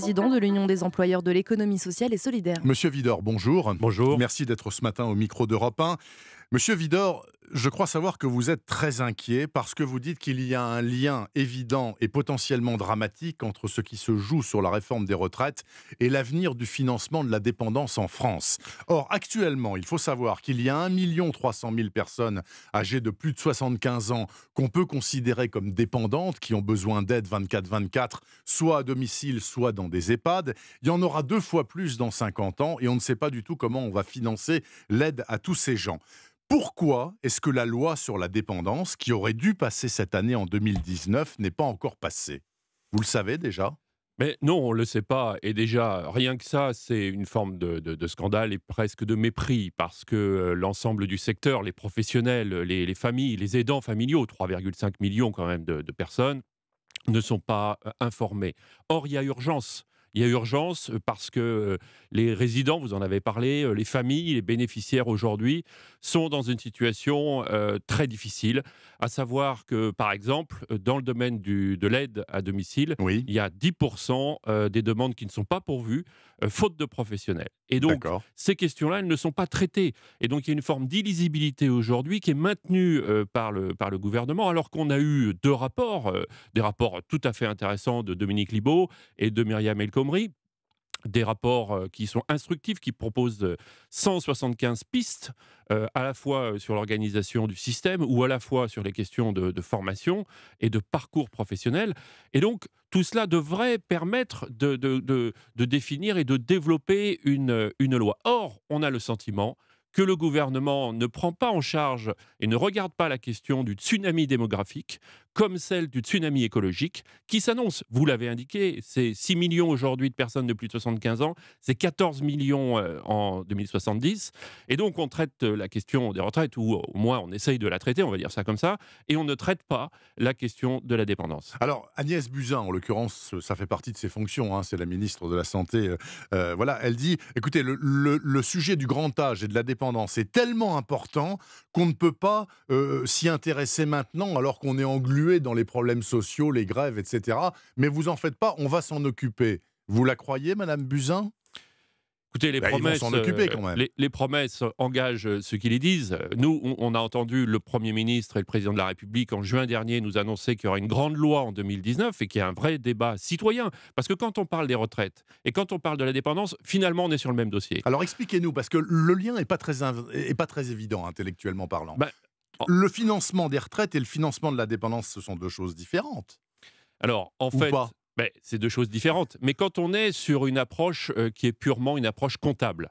président de l'Union des employeurs de l'économie sociale et solidaire. Monsieur Vidor, bonjour. Bonjour. Merci d'être ce matin au micro d'Europe 1. Monsieur Vidor, je crois savoir que vous êtes très inquiet parce que vous dites qu'il y a un lien évident et potentiellement dramatique entre ce qui se joue sur la réforme des retraites et l'avenir du financement de la dépendance en France. Or, actuellement, il faut savoir qu'il y a 1 300 000 personnes âgées de plus de 75 ans qu'on peut considérer comme dépendantes, qui ont besoin d'aide 24-24, soit à domicile, soit dans des EHPAD. Il y en aura deux fois plus dans 50 ans et on ne sait pas du tout comment on va financer l'aide à tous ces gens pourquoi est-ce que la loi sur la dépendance, qui aurait dû passer cette année en 2019, n'est pas encore passée Vous le savez déjà mais non, on ne le sait pas. Et déjà, rien que ça, c'est une forme de, scandale et presque de mépris, parce que euh, l'ensemble du secteur, les professionnels, les, familles, les aidants familiaux, 3,5 millions quand même de personnes, ne sont pas euh, informés. Or, il y a urgence. Il y a urgence euh, parce que euh, les résidents, vous en avez parlé, euh, les familles, les bénéficiaires aujourd'hui sont dans une situation très difficile, à savoir que, par exemple, dans le domaine du, de l'aide à domicile, il y a 10% des demandes qui ne sont pas pourvues, faute de professionnels. Et donc, ces questions-là, elles ne sont pas traitées. Et donc, il y a une forme d'illisibilité aujourd'hui qui est maintenue par, le, par le gouvernement, alors qu'on a eu deux rapports, des rapports tout à fait intéressants de Dominique Libaud et de Myriam Elko des rapports euh, qui sont instructifs, qui proposent 175 euh, pistes, euh, à la fois sur l'organisation du système ou à la fois sur les questions de, formation et de parcours professionnel. Et donc, tout cela devrait permettre de, définir et de développer une, loi. Or, on a le sentiment que le gouvernement ne prend pas en charge et ne regarde pas la question du tsunami démographique, comme celle du tsunami écologique, qui s'annonce, vous l'avez indiqué, c'est 6 millions aujourd'hui de personnes de plus de 75 ans, c'est 14 millions euh, en 2070. Et donc on traite euh, la question des retraites, ou euh, au moins on essaye de la traiter, on va dire ça comme ça, et on ne traite pas la question de la dépendance. Alors Agnès Buzyn, en l'occurrence, ça fait partie de ses fonctions, hein, c'est la ministre de la Santé, voilà, elle dit, écoutez, le, sujet du grand âge et de la dépendance est tellement important qu'on ne peut pas s'y intéresser maintenant alors qu'on est englué dans les problèmes sociaux, les grèves, etc. Mais vous en faites pas, on va s'en occuper. Vous la croyez, Madame Buzyn Écoutez, les, ben, promesses, occuper, euh, Les, promesses engagent euh, ce qu'ils disent. Nous, on, a entendu le Premier ministre et le Président de la République en juin dernier nous annoncer qu'il y aura une grande loi en 2019 et qu'il y a un vrai débat citoyen. Parce que quand on parle des retraites et quand on parle de la dépendance, finalement, on est sur le même dossier. Alors expliquez-nous, parce que le lien n'est pas, très, pas très évident intellectuellement parlant. Ben, Oh. Le financement des retraites et le financement de la dépendance, ce sont deux choses différentes. Alors, en fait, ben, c'est deux choses différentes. Mais quand on est sur une approche euh, qui est purement une approche comptable,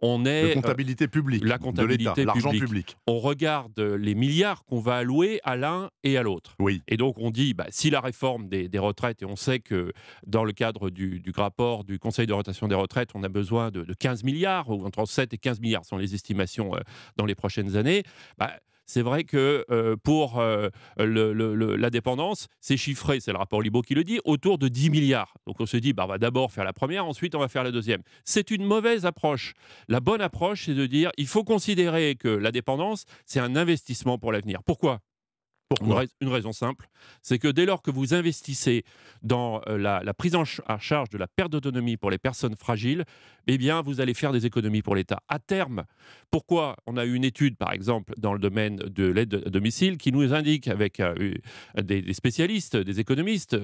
on est la euh, comptabilité publique, la comptabilité l'argent public. On regarde les milliards qu'on va allouer à l'un et à l'autre. Oui. Et donc on dit, bah, si la réforme des, retraites, et on sait que dans le cadre du, rapport du Conseil de rotation des retraites, on a besoin de, 15 milliards, ou entre 7 et 15 milliards sont les estimations euh, dans les prochaines années, ben, c'est vrai que euh, pour euh, la dépendance, c'est chiffré, c'est le rapport Libo qui le dit, autour de 10 milliards. Donc on se dit, bah, on va d'abord faire la première, ensuite on va faire la deuxième. C'est une mauvaise approche. La bonne approche, c'est de dire, il faut considérer que la dépendance, c'est un investissement pour l'avenir. Pourquoi pour une, raison simple, c'est que dès lors que vous investissez dans euh, la, prise en charge de la perte d'autonomie pour les personnes fragiles, eh bien, vous allez faire des économies pour l'État à terme. Pourquoi On a eu une étude, par exemple, dans le domaine de l'aide à domicile, qui nous indique, avec euh, euh, des, spécialistes, des économistes,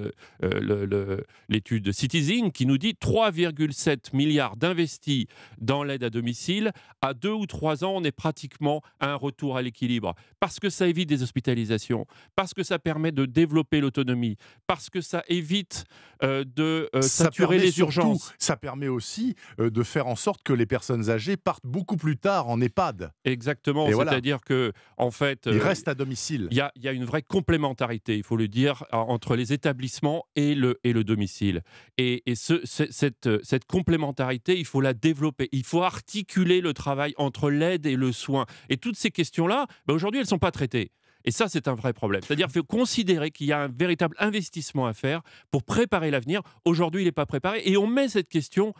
l'étude Citizen, qui nous dit 3,7 milliards d'investis dans l'aide à domicile. À deux ou trois ans, on est pratiquement à un retour à l'équilibre, parce que ça évite des hospitalisations parce que ça permet de développer l'autonomie, parce que ça évite euh, de euh, saturer les urgences. Ça permet aussi euh, de faire en sorte que les personnes âgées partent beaucoup plus tard en EHPAD. Exactement, c'est-à-dire que en fait, ils restent à domicile. Il y, a, une vraie complémentarité, il faut le dire, entre les établissements et le, domicile. Et, cette, complémentarité, il faut la développer, il faut articuler le travail entre l'aide et le soin. Et toutes ces questions-là, ben, aujourd'hui, elles ne sont pas traitées. Et ça, c'est un vrai problème. C'est-à-dire faut considérer qu'il y a un véritable investissement à faire pour préparer l'avenir. Aujourd'hui, il n'est pas préparé. Et on met cette question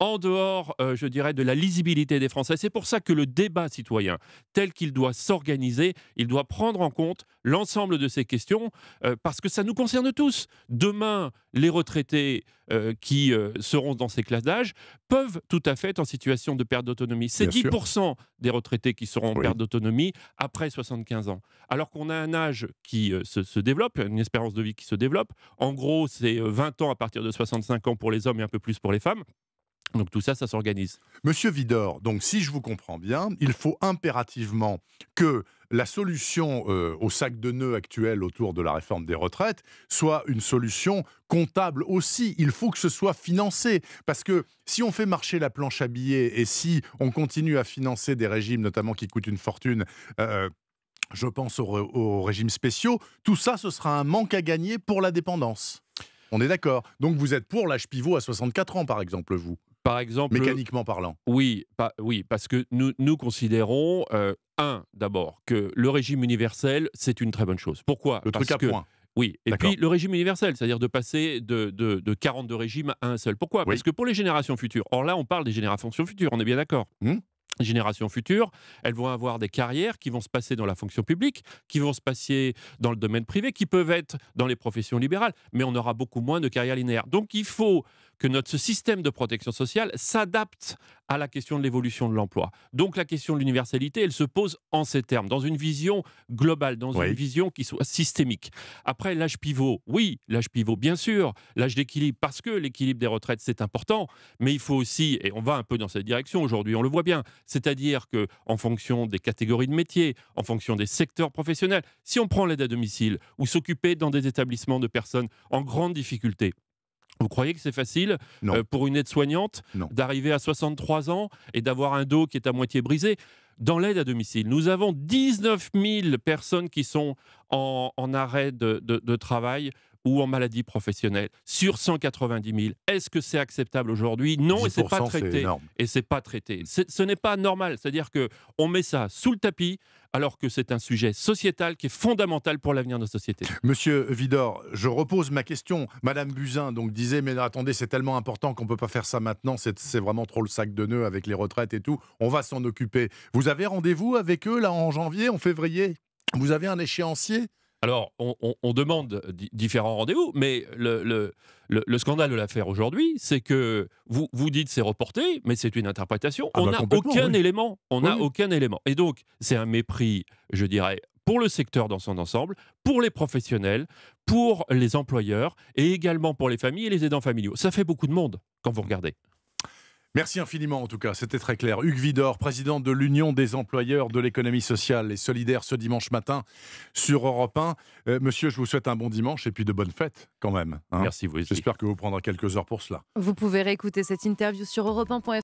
en dehors, euh, je dirais, de la lisibilité des Français. C'est pour ça que le débat citoyen, tel qu'il doit s'organiser, il doit prendre en compte l'ensemble de ces questions, euh, parce que ça nous concerne tous. Demain, les retraités euh, qui seront dans ces classes d'âge peuvent tout à fait être en situation de perte d'autonomie. C'est 10% des retraités qui seront en perte d'autonomie après 75 ans. Alors qu'on a un âge qui se, se, développe, une espérance de vie qui se développe. En gros, c'est 20 ans à partir de 65 ans pour les hommes et un peu plus pour les femmes. Donc tout ça, ça s'organise. Monsieur Vidor, donc si je vous comprends bien, il faut impérativement que la solution euh, au sac de nœuds actuel autour de la réforme des retraites soit une solution comptable aussi. Il faut que ce soit financé. Parce que si on fait marcher la planche à billets et si on continue à financer des régimes, notamment qui coûtent une fortune, euh, je pense aux régimes spéciaux, tout ça, ce sera un manque à gagner pour la dépendance. On est d'accord. Donc vous êtes pour l'âge pivot à 64 ans, par exemple, vous par exemple, mécaniquement parlant. Oui, oui, parce que nous, considérons euh, un d'abord que le régime universel c'est une très bonne chose. Pourquoi Le truc à point. Oui, et puis le régime universel, c'est-à-dire de passer de, de, de, 42 régimes à un seul. Pourquoi Parce que pour les générations futures, or là on parle des générations futures, on est bien d'accord hmm. Les générations futures, elles vont avoir des carrières qui vont se passer dans la fonction publique, qui vont se passer dans le domaine privé, qui peuvent être dans les professions libérales, mais on aura beaucoup moins de carrières linéaires. Donc il faut que notre système de protection sociale s'adapte à la question de l'évolution de l'emploi. Donc la question de l'universalité, elle se pose en ces termes, dans une vision globale, dans une vision qui soit systémique. Après, l'âge pivot, oui, l'âge pivot, bien sûr, l'âge d'équilibre, parce que l'équilibre des retraites, c'est important, mais il faut aussi, et on va un peu dans cette direction aujourd'hui, on le voit bien, c'est-à-dire que en fonction des catégories de métiers, en fonction des secteurs professionnels, si on prend l'aide à domicile ou s'occuper dans des établissements de personnes en grande difficulté, vous croyez que c'est facile euh, pour une aide-soignante d'arriver à 63 ans et d'avoir un dos qui est à moitié brisé dans l'aide à domicile. Nous avons 19 000 personnes qui sont en, arrêt de, travail ou en maladie professionnelle sur 190 000. Est-ce que c'est acceptable aujourd'hui Non, et c'est pas traité. Et c'est pas traité. Ce n'est pas normal. C'est-à-dire que on met ça sous le tapis alors que c'est un sujet sociétal qui est fondamental pour l'avenir de nos sociétés. Monsieur Vidor, je repose ma question. Madame Buzyn donc, disait, mais attendez, c'est tellement important qu'on ne peut pas faire ça maintenant, c'est vraiment trop le sac de nœuds avec les retraites et tout, on va s'en occuper. Vous avez rendez-vous avec eux là en janvier, en février Vous avez un échéancier alors, on, demande différents rendez-vous, mais le, le, scandale de l'affaire aujourd'hui, c'est que vous, vous dites c'est reporté, mais c'est une interprétation. Ah on bah n'a aucun élément. On n'a aucun élément. Et donc, c'est un mépris, je dirais, pour le secteur dans son ensemble, pour les professionnels, pour les employeurs et également pour les familles et les aidants familiaux. Ça fait beaucoup de monde quand vous regardez. Merci infiniment en tout cas, c'était très clair. Hugues Vidor, président de l'Union des employeurs de l'économie sociale et solidaire ce dimanche matin sur Europe 1. Euh, monsieur, je vous souhaite un bon dimanche et puis de bonnes fêtes quand même. Hein. Merci vous J'espère que vous prendrez quelques heures pour cela. Vous pouvez réécouter cette interview sur europe